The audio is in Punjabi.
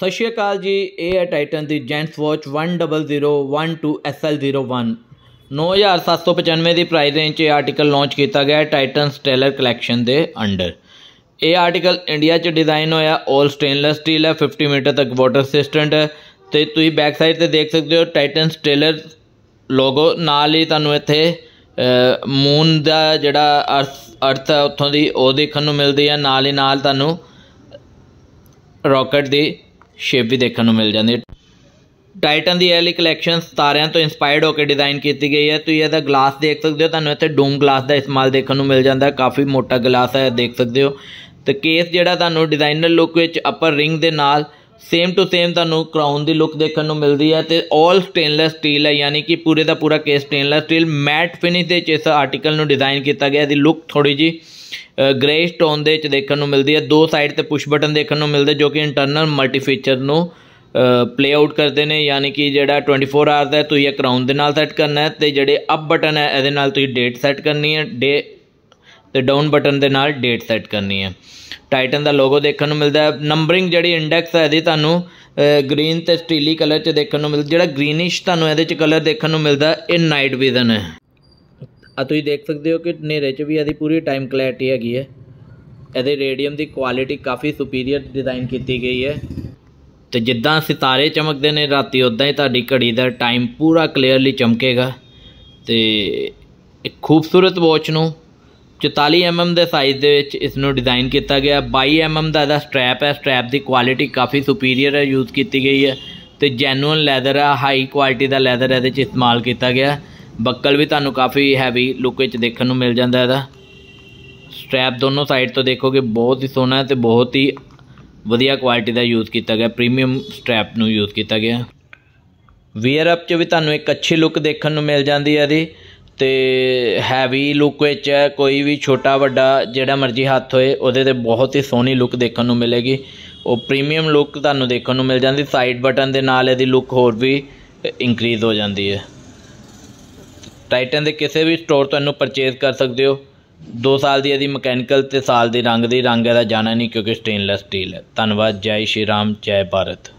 ਸਤਿ ਸ਼੍ਰੀ ਅਕਾਲ ਜੀ ਇਹ ਹੈ ਟਾਈਟਨ ਦੀ ਜੈਂਟਸ ਵਾਚ 100121SL01 9795 ਦੀ ਪ੍ਰਾਈਸ ਰੇਂਜ 'ਚ ਇਹ ਆਰਟੀਕਲ ਲਾਂਚ ਕੀਤਾ ਗਿਆ ਹੈ ਟਾਈਟਨ ਸਟੇਲਰ ਕਲੈਕਸ਼ਨ ਦੇ ਅੰਡਰ ਇਹ ਆਰਟੀਕਲ ਇੰਡੀਆ 'ਚ ਡਿਜ਼ਾਈਨ ਹੋਇਆ 올 ਸਟੇਨਲੈਸ ਸਟੀਲ ਹੈ 50 ਮੀਟਰ ਤੱਕ ਵਾਟਰ ਰੈਸਿਸਟੈਂਟ ਹੈ ਤੇ ਤੁਸੀਂ ਬੈਕ ਸਾਈਡ ਤੇ ਦੇਖ ਸਕਦੇ ਹੋ ਟਾਈਟਨ ਸਟੇਲਰ ਲੋਗੋ ਨਾਲ ਹੀ ਤੁਹਾਨੂੰ ਇੱਥੇ ਮੂਨ ਦਾ ਜਿਹੜਾ ਅਰਥ ਹੈ ਉੱਥੋਂ ਦੀ ਉਹ ਦੇਖਣ ਨੂੰ ਮਿਲਦੀ ਹੈ ਨਾਲ ਹੀ ਨਾਲ ਤੁਹਾਨੂੰ ਰਾਕਟ ਦੀ ਸ਼ੇਪ ਵੀ ਦੇਖਣ ਨੂੰ ਮਿਲ ਜਾਂਦੀ ਹੈ ਟਾਈਟਨ ਦੀ ਐਲੀ ਕਲੈਕਸ਼ਨ ਤਾਰਿਆਂ ਤੋਂ ਇਨਸਪਾਇਰਡ ਹੋ ਕੇ ਡਿਜ਼ਾਈਨ ਕੀਤੀ ਗਈ ਹੈ ਤੁਸੀਂ ਇਹਦਾ ਗਲਾਸ ਦੇਖ ਸਕਦੇ ਹੋ ਤੁਹਾਨੂੰ ਇੱਥੇ ਡੂਮ ਗਲਾਸ ਦਾ ਇਸਤੇਮਾਲ ਦੇਖਣ ਨੂੰ ਮਿਲ ਜਾਂਦਾ ਹੈ ਕਾਫੀ ਮੋਟਾ ਗਲਾਸ ਹੈ ਦੇਖ ਸਕਦੇ ਹੋ ਤੇ ਕੇਸ ਜਿਹੜਾ ਤੁਹਾਨੂੰ ਡਿਜ਼ਾਈਨਰ ਲੁੱਕ ਵਿੱਚ ਅਪਰ ਰਿੰਗ ਦੇ ਨਾਲ ਸੇਮ ਟੂ ਸੇਮ ਤੁਹਾਨੂੰ ਕਰਾਊਨ ਦੀ ਲੁੱਕ ਦੇਖਣ ਨੂੰ ਮਿਲਦੀ ਹੈ ਤੇ 올 ਸਟੇਨਲੈਸ ਸਟੀਲ ਹੈ ਯਾਨੀ ਕਿ ਪੂਰੇ ਦਾ ਪੂਰਾ case stainless steel matte finish ਦੇ ਚ ਇਸ ਆਰਟੀਕਲ ਨੂੰ ਡਿਜ਼ਾਈਨ ਕੀਤਾ ਗਿਆ ਇਹਦੀ ਲੁੱਕ ਥੋੜੀ ਜੀ ਗ੍ਰੇ ਸਟੋਨ ਦੇ ਵਿੱਚ ਦੇਖਣ ਨੂੰ ਮਿਲਦੀ ਹੈ ਦੋ ਸਾਈਡ ਤੇ ਪੁਸ਼ ਬਟਨ ਦੇਖਣ ਨੂੰ ਮਿਲਦੇ ਜੋ ਕਿ ਇੰਟਰਨਲ ਮਲਟੀ ਫੀਚਰ ਨੂੰ ਪਲੇ ਆਊਟ ਕਰਦੇ ਨੇ ਯਾਨੀ ਕਿ ਜਿਹੜਾ 24 ਆਰ ਦਾ ਤੁਸੀਂ ਇਹ ਰਾਉਂਡ ਦੇ ਨਾਲ ਸੈੱਟ ਕਰਨਾ ਹੈ ਤੇ ਜਿਹੜੇ ਅਪ ਬਟਨ ਹੈ ਇਹਦੇ ਨਾਲ ਤੁਸੀਂ ਡੇਟ ਸੈੱਟ ਕਰਨੀ ਹੈ ਡੇ ਤੇ ਡਾਊਨ ਬਟਨ ਦੇ ਨਾਲ ਡੇਟ ਸੈੱਟ ਕਰਨੀ ਹੈ ਟਾਈਟਨ ਦਾ ਲੋਗੋ ਦੇਖਣ ਨੂੰ ਮਿਲਦਾ ਹੈ ਨੰਬਰਿੰਗ ਜਿਹੜੀ ਇੰਡੈਕਸ ਹੈ ਇਹਦੀ ਤੁਹਾਨੂੰ ਗ੍ਰੀਨ ਤੇ ਸਟੀਲੀ ਕਲਰ 'ਚ ਦੇਖਣ ਨੂੰ ਮਿਲਦਾ ਜਿਹੜਾ ਗ੍ਰੀਨਿਸ਼ ਤੁਹਾਨੂੰ ਇਹਦੇ 'ਚ ਕਲਰ ਦੇਖਣ ਨੂੰ ਮਿਲਦਾ ਇਹ ਨਾਈਟ ਵਿਜ਼ਨ ਹੈ ਆ ਤੁਸੀਂ ਦੇਖ ਸਕਦੇ ਹੋ ਕਿ ਹਨੇਰੇ 'ਚ ਵੀ ਇਹਦੀ ਪੂਰੀ ਟਾਈਮ ਕਲੈਰਿਟੀ ਹੈਗੀ ਹੈ ਇਹਦੇ ਰੇਡੀਅਮ ਦੀ ਕੁਆਲਿਟੀ ਕਾਫੀ ਸੁਪੀਰੀਅਰ ਡਿਜ਼ਾਈਨ ਕੀਤੀ ਗਈ ਹੈ ਤੇ ਜਿੱਦਾਂ ਸਿਤਾਰੇ ਚਮਕਦੇ ਨੇ ਰਾਤੀ ਉਦਾਂ ਹੀ ਤੁਹਾਡੀ ਘੜੀ ਦਾ ਟਾਈਮ ਪੂਰਾ ਕਲੀਅਰਲੀ ਚਮਕੇਗਾ ਤੇ ਇੱਕ ਖੂਬਸੂਰਤ ਵਾਚ ਨੂੰ 44 mm ਦੇ ਸਾਈਜ਼ ਦੇ ਵਿੱਚ ਇਸ ਨੂੰ ਡਿਜ਼ਾਈਨ ਕੀਤਾ ਗਿਆ 22 mm ਦਾ ਇਹਦਾ ਸਟ੍ਰੈਪ ਹੈ ਸਟ੍ਰੈਪ ਦੀ ਕੁਆਲਿਟੀ ਕਾਫੀ ਸੁਪੀਰੀਅਰ ਹੈ ਯੂਜ਼ ਕੀਤੀ ਗਈ ਹੈ ਤੇ ਜੈਨੂਇਨ ਲੈਦਰ ਹੈ ਹਾਈ ਕੁਆਲਿਟੀ ਦਾ ਲੈਦਰ ਇਹਦੇ ਵਿੱਚ ਇਸਤੇਮਾਲ ਕੀਤਾ ਗਿਆ ਬੱਕਲ ਵੀ ਤੁਹਾਨੂੰ ਕਾਫੀ ਹੈਵੀ ਲੁੱਕ ਵਿੱਚ ਦੇਖਣ ਨੂੰ ਮਿਲ ਜਾਂਦਾ ਇਹਦਾ ਸਟ੍ਰੈਪ ਦੋਨੋਂ ਸਾਈਡ ਤੋਂ ਦੇਖੋਗੇ ਬਹੁਤ ਹੀ ਸੋਹਣਾ ਤੇ ਬਹੁਤ ਹੀ ਵਧੀਆ ਕੁਆਲਿਟੀ ਦਾ ਯੂਜ਼ ਕੀਤਾ ਗਿਆ ਪ੍ਰੀਮੀਅਮ ਸਟ੍ਰੈਪ ਨੂੰ ਯੂਜ਼ ਕੀਤਾ ਗਿਆ ਵੇਅਰ ਅਪ 'ਚ ਵੀ ਤੁਹਾਨੂੰ ਇੱਕ ਅੱਛੀ ਲੁੱਕ ਦੇਖਣ ਨੂੰ ਮਿਲ ਜਾਂਦੀ ਹੈ ਇਹਦੀ ਤੇ ਹੈਵੀ ਲੁੱਕ ਵਿੱਚ ਹੈ ਕੋਈ ਵੀ ਛੋਟਾ ਵੱਡਾ ਜਿਹੜਾ ਮਰਜ਼ੀ ਹੱਥ ਹੋਏ ਉਹਦੇ ਤੇ ਬਹੁਤ ਹੀ ਸੋਹਣੀ ਲੁੱਕ ਦੇਖਣ ਨੂੰ ਮਿਲੇਗੀ ਉਹ ਪ੍ਰੀਮੀਅਮ ਲੁੱਕ ਤੁਹਾਨੂੰ ਦੇਖਣ ਨੂੰ ਮਿਲ ਜਾਂਦੀ ਸਾਈਡ ਬਟਨ ਦੇ ਨਾਲ ਇਹਦੀ ਲੁੱਕ ਹੋਰ ਵੀ ਇਨਕਰੀਜ਼ ਹੋ ਜਾਂਦੀ ਹੈ ਟਾਈਟਨ ਦੇ ਕਿਸੇ ਵੀ ਸਟੋਰ ਤੋਂ ਇਹਨੂੰ ਪਰਚੇਸ ਕਰ ਸਕਦੇ ਹੋ 2 ਸਾਲ ਦੀ ਇਹਦੀ ਮਕੈਨੀਕਲ ਤੇ ਸਾਲ ਦੇ ਰੰਗ ਦੇ ਰੰਗ ਇਹਦਾ ਜਾਣਾ ਨਹੀਂ ਕਿਉਂਕਿ ਸਟੇਨਲੈਸ ਸਟੀਲ ਹੈ ਧੰਨਵਾਦ ਜੈ ਸ਼੍ਰੀ ਰਾਮ ਜੈ ਭਾਰਤ